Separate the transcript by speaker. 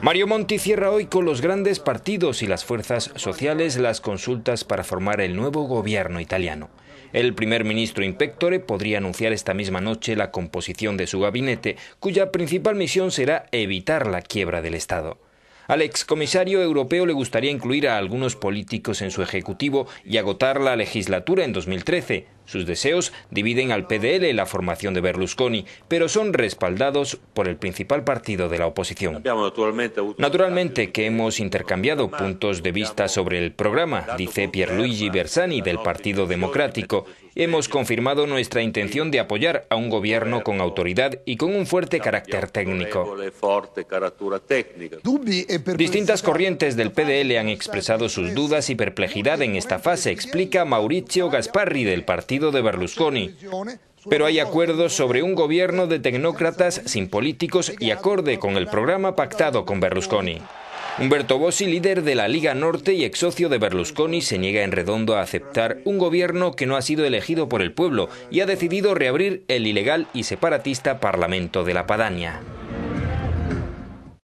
Speaker 1: Mario Monti cierra hoy con los grandes partidos y las fuerzas sociales las consultas para formar el nuevo gobierno italiano. El primer ministro Impectore podría anunciar esta misma noche la composición de su gabinete, cuya principal misión será evitar la quiebra del Estado. Al Comisario europeo le gustaría incluir a algunos políticos en su ejecutivo y agotar la legislatura en 2013, sus deseos dividen al PDL la formación de Berlusconi, pero son respaldados por el principal partido de la oposición. Naturalmente que hemos intercambiado puntos de vista sobre el programa, dice Pierluigi Bersani del Partido Democrático. Hemos confirmado nuestra intención de apoyar a un gobierno con autoridad y con un fuerte carácter técnico.
Speaker 2: E
Speaker 1: Distintas corrientes del PDL han expresado sus dudas y perplejidad en esta fase, explica Maurizio Gasparri del Partido de Berlusconi. Pero hay acuerdos sobre un gobierno de tecnócratas sin políticos y acorde con el programa pactado con Berlusconi. Humberto Bossi, líder de la Liga Norte y ex socio de Berlusconi, se niega en redondo a aceptar un gobierno que no ha sido elegido por el pueblo y ha decidido reabrir el ilegal y separatista Parlamento de la Padania.